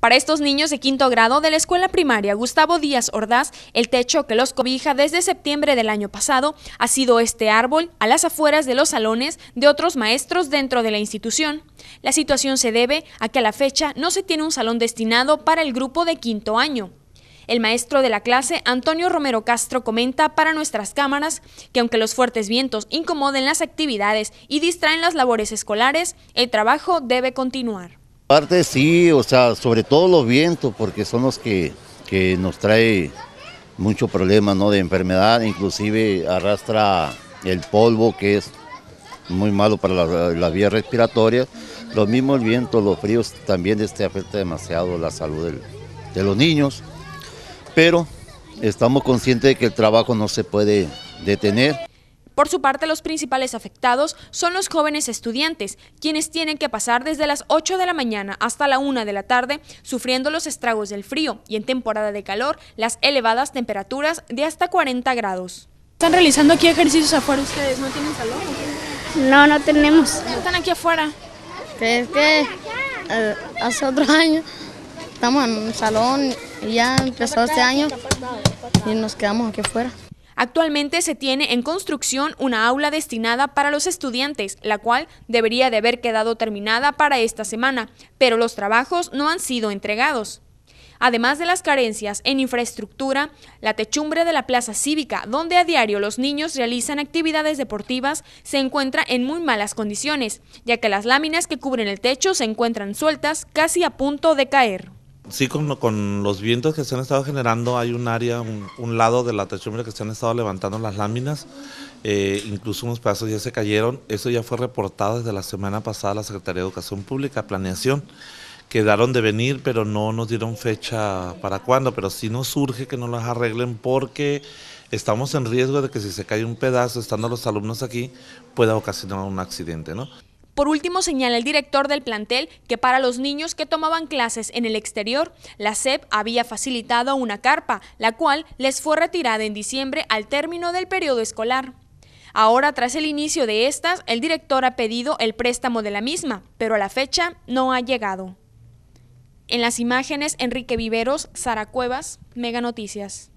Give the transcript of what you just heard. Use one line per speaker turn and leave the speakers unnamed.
Para estos niños de quinto grado de la escuela primaria Gustavo Díaz Ordaz, el techo que los cobija desde septiembre del año pasado ha sido este árbol a las afueras de los salones de otros maestros dentro de la institución. La situación se debe a que a la fecha no se tiene un salón destinado para el grupo de quinto año. El maestro de la clase, Antonio Romero Castro, comenta para nuestras cámaras que aunque los fuertes vientos incomoden las actividades y distraen las labores escolares, el trabajo debe continuar.
Aparte sí, o sea, sobre todo los vientos, porque son los que, nos trae mucho problema ¿no? de enfermedad, inclusive arrastra el polvo que es muy malo para las vías respiratorias. Los mismos vientos, los fríos también este, afecta demasiado la salud de los niños, pero estamos conscientes de que el trabajo no se puede detener.
Por su parte, los principales afectados son los jóvenes estudiantes, quienes tienen que pasar desde las 8 de la mañana hasta la 1 de la tarde sufriendo los estragos del frío y en temporada de calor las elevadas temperaturas de hasta 40 grados. ¿Están realizando aquí ejercicios afuera ustedes? ¿No tienen salón? No, no tenemos. ¿Están aquí afuera? Es que eh, hace otro año estamos en un salón y ya empezó este año y nos quedamos aquí afuera. Actualmente se tiene en construcción una aula destinada para los estudiantes, la cual debería de haber quedado terminada para esta semana, pero los trabajos no han sido entregados. Además de las carencias en infraestructura, la techumbre de la plaza cívica, donde a diario los niños realizan actividades deportivas, se encuentra en muy malas condiciones, ya que las láminas que cubren el techo se encuentran sueltas, casi a punto de caer
sí, con, los vientos que se han estado generando, hay un área, un, lado de la techumbre que se han estado levantando las láminas, eh, incluso unos pedazos ya se cayeron. Eso ya fue reportado desde la semana pasada a la Secretaría de Educación Pública, Planeación. Quedaron de venir, pero no nos dieron fecha para cuándo, pero sí nos surge que no las arreglen porque estamos en riesgo de que si se cae un pedazo, estando los alumnos aquí, pueda ocasionar un accidente, ¿no?
Por último, señala el director del plantel que para los niños que tomaban clases en el exterior, la SEP había facilitado una carpa, la cual les fue retirada en diciembre al término del periodo escolar. Ahora, tras el inicio de estas, el director ha pedido el préstamo de la misma, pero a la fecha no ha llegado. En las imágenes, Enrique Viveros, Sara Cuevas, Mega Noticias.